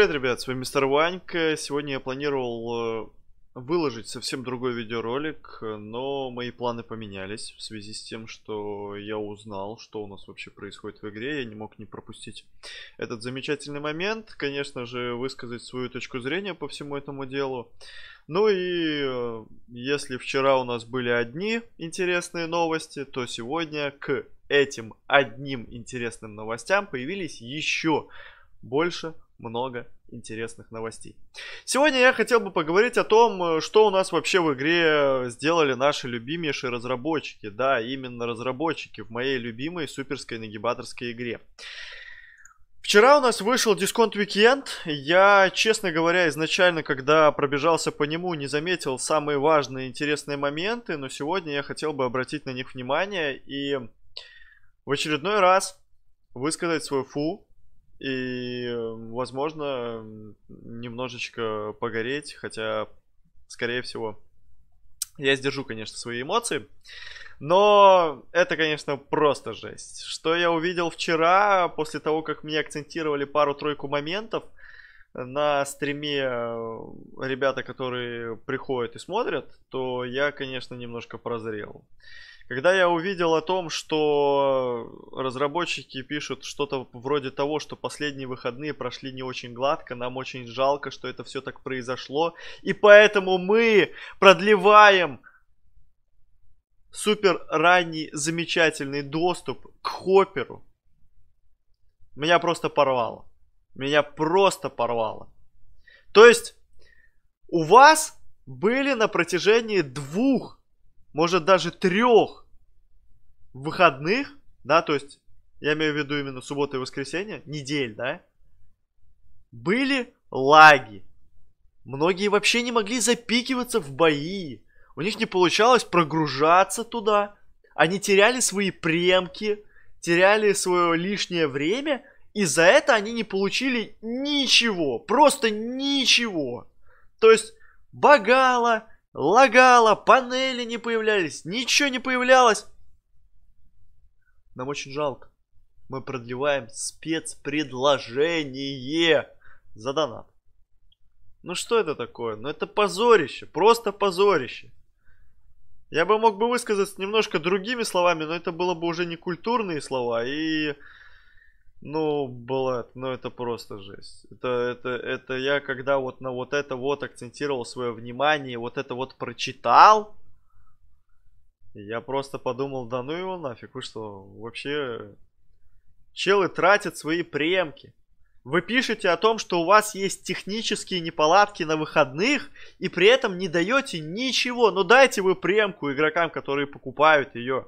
привет, ребят, с вами мистер Ванька. Сегодня я планировал э, выложить совсем другой видеоролик, но мои планы поменялись в связи с тем, что я узнал, что у нас вообще происходит в игре, я не мог не пропустить этот замечательный момент, конечно же, высказать свою точку зрения по всему этому делу. Ну и э, если вчера у нас были одни интересные новости, то сегодня к этим одним интересным новостям появились еще больше много интересных новостей. Сегодня я хотел бы поговорить о том, э, что у нас вообще в игре сделали наши любимейшие разработчики. Да, именно разработчики в моей любимой суперской нагибаторской игре. Вчера у нас вышел дисконт Weekend. Я, честно говоря, изначально, когда пробежался по нему, не заметил самые важные интересные моменты, но сегодня я хотел бы обратить на них внимание и в очередной раз высказать свой фу и, эм, возможно, немножечко погореть, хотя, скорее всего, я сдержу, конечно, свои эмоции. Но это, конечно, просто жесть. Что я увидел вчера, после того, как мне акцентировали пару-тройку моментов – на стриме э, ребята, которые приходят и смотрят, то я, конечно, немножко прозрел. Когда я увидел о том, что разработчики пишут что-то вроде того, что последние выходные прошли не очень гладко, нам очень жалко, что это все так произошло, и поэтому мы продлеваем супер ранний замечательный доступ к Хопперу, меня просто порвало. Меня просто порвало. То есть у вас были на протяжении двух, может даже трех выходных, да, то есть я имею в виду именно суббота и воскресенье, недель, да, были лаги. Многие вообще не могли запикиваться в бои. У них не получалось прогружаться туда. Они теряли свои премки, теряли свое лишнее время и за это они не получили ничего, просто ничего. То есть багало, лагало, панели не появлялись, ничего не появлялось. Нам очень жалко. Мы продлеваем спецпредложение за донат. Ну что это такое? Ну это позорище, просто позорище. Я бы мог бы высказаться немножко другими словами, но это было бы уже не культурные слова и ну, Блэд, ну это просто жесть. Это, это, это я когда вот на вот это вот акцентировал свое внимание, вот это вот прочитал, я просто подумал, да ну его нафиг, вы что, вообще... Челы тратят свои премки. Вы пишете о том, что у вас есть технические неполадки на выходных, и при этом не даете ничего. Но ну, дайте вы премку игрокам, которые покупают ее.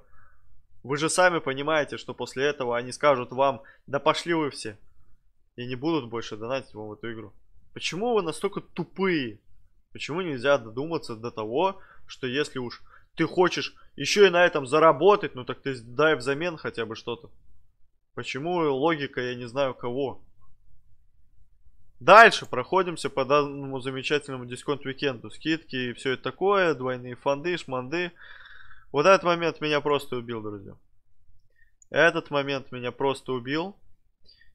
Вы же сами понимаете, что после этого они скажут вам, да пошли вы все. И не будут больше донатить вам в эту игру. Почему вы настолько тупые? Почему нельзя додуматься до того, что если уж ты хочешь еще и на этом заработать, ну так ты дай взамен хотя бы что-то. Почему логика, я не знаю кого. Дальше проходимся по данному замечательному дисконт-викенду. Скидки и все это такое, двойные фонды, шманды. Вот этот момент меня просто убил, друзья. Этот момент меня просто убил.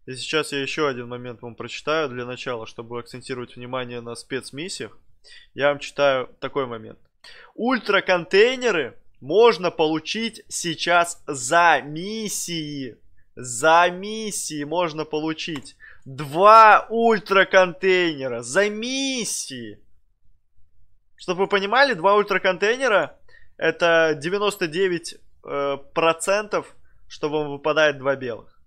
И сейчас я еще один момент вам прочитаю для начала, чтобы акцентировать внимание на спецмиссиях. Я вам читаю такой момент. Ультраконтейнеры можно получить сейчас за миссии. За миссии можно получить. Два ультраконтейнера за миссии. Чтобы вы понимали, два ультраконтейнера это 99 э, процентов, что вам выпадает два белых.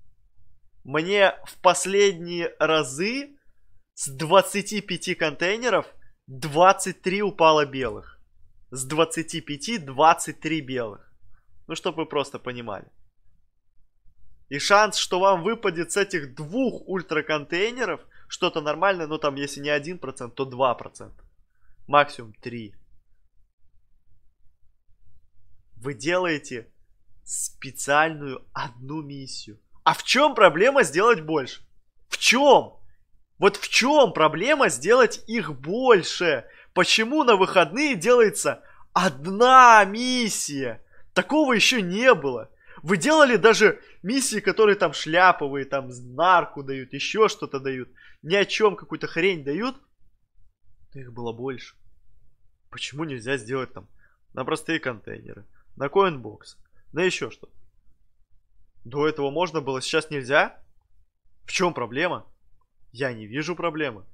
Мне в последние разы с 25 контейнеров 23 упало белых. С 25 23 белых. Ну, чтобы вы просто понимали. И шанс, что вам выпадет с этих двух ультраконтейнеров что-то нормальное, ну там если не 1%, то 2%. Максимум 3%. Вы делаете специальную одну миссию. А в чем проблема сделать больше? В чем? Вот в чем проблема сделать их больше? Почему на выходные делается одна миссия? Такого еще не было. Вы делали даже миссии, которые там шляповые, там нарку дают, еще что-то дают. Ни о чем какую-то хрень дают. их было больше. Почему нельзя сделать там на простые контейнеры? на Coinbox, да еще что. До этого можно было, сейчас нельзя? В чем проблема? Я не вижу проблемы.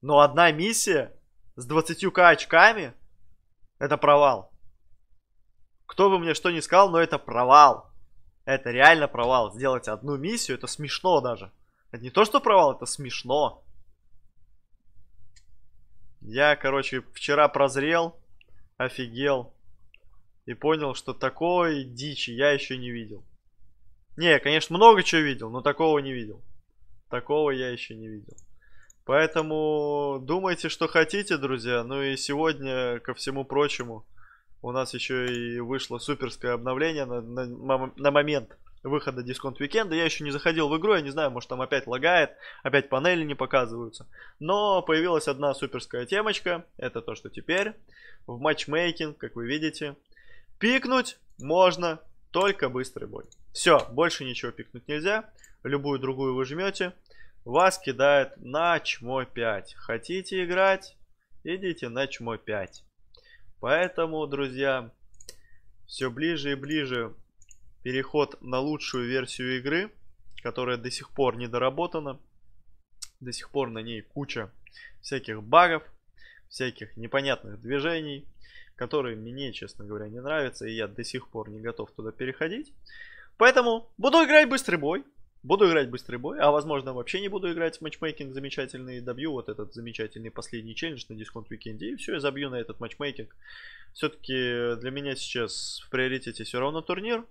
Но одна миссия с 20к очками – это провал. Кто бы мне что ни сказал, но это провал. Это реально провал. Сделать одну миссию – это смешно даже. Это не то, что провал, это смешно. Я, короче, вчера прозрел, офигел и понял, что такой дичи я еще не видел. Не, конечно, много чего видел, но такого не видел. Такого я еще не видел. Поэтому думайте, что хотите, друзья. Ну и сегодня, ко всему прочему, у нас еще и вышло суперское обновление на, на, на момент выхода дисконт викенда. Я еще не заходил в игру, я не знаю, может там опять лагает, опять панели не показываются. Но появилась одна суперская темочка, это то, что теперь в матчмейкинг, как вы видите, Пикнуть можно, только быстрый бой. Все, больше ничего пикнуть нельзя. Любую другую вы жмете. Вас кидает на чмо 5. Хотите играть? Идите на чмо 5. Поэтому, друзья, все ближе и ближе переход на лучшую версию игры, которая до сих пор не доработана. До сих пор на ней куча всяких багов, всяких непонятных движений, который мне, честно говоря, не нравится, и я до сих пор не готов туда переходить. Поэтому буду играть быстрый бой, буду играть быстрый бой, а возможно вообще не буду играть в матчмейкинг замечательный, добью вот этот замечательный последний челлендж на дисконт уикенде, и все, я забью на этот матчмейкинг. Все-таки для меня сейчас в приоритете все равно турнир,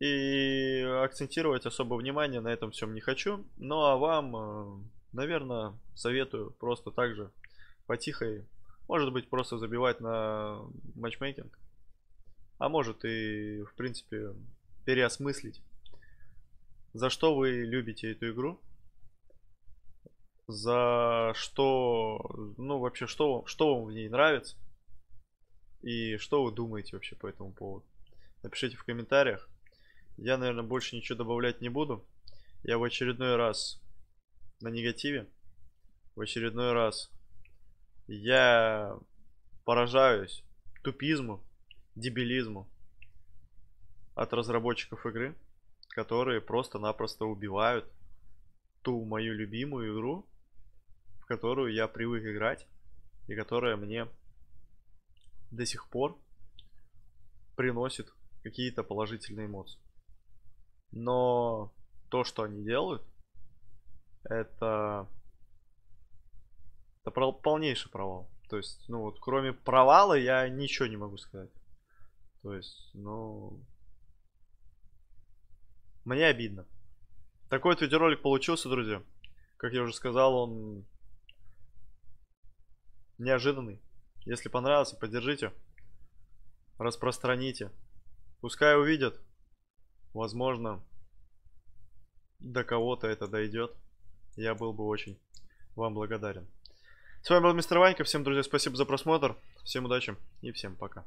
и акцентировать особо внимание на этом всем не хочу. Ну а вам, э, наверное, советую просто так же по тихой может быть, просто забивать на матчмейкинг. А может и, в принципе, переосмыслить, за что вы любите эту игру. За что, ну вообще, что, что вам в ней нравится. И что вы думаете вообще по этому поводу. Напишите в комментариях. Я, наверное, больше ничего добавлять не буду. Я в очередной раз на негативе. В очередной раз я поражаюсь тупизму, дебилизму от разработчиков игры, которые просто-напросто убивают ту мою любимую игру, в которую я привык играть и которая мне до сих пор приносит какие-то положительные эмоции. Но то, что они делают, это это полнейший провал. То есть, ну вот, кроме провала я ничего не могу сказать. То есть, ну... Мне обидно. Такой вот видеоролик получился, друзья. Как я уже сказал, он неожиданный. Если понравился, поддержите. Распространите. Пускай увидят. Возможно, до кого-то это дойдет. Я был бы очень вам благодарен. С вами был Мистер Ванька. Всем, друзья, спасибо за просмотр. Всем удачи и всем пока.